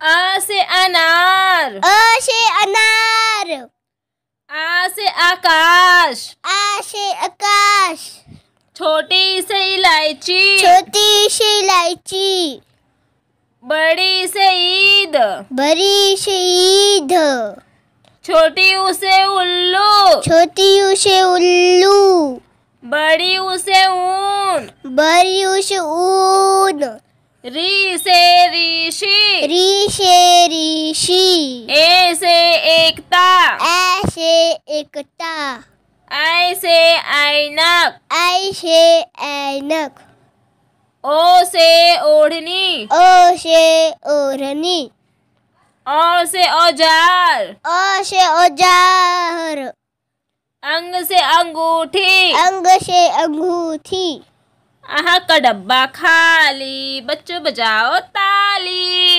अ से अनार अ से अनार आ से आकाश आ से आकाश छोटी से इलायची छोटी से इलायची बड़ी से ईद बड़ी से ईद छोटी उसे उल्लू छोटी उसे उल्लू बड़ी उसे ऊन बड़ी उसे ऊन री से ऋषि री से ऋषि ए से एकता ए से एकता आई से ऐनक आई से ऐनक ओ से ओढ़नी ओ से ओढ़नी ओ से औजार ओ से औजार अंग से अंगूठी अंग से अंगूठी आहा का डब्बा खाली बच्चों बजाओ ताली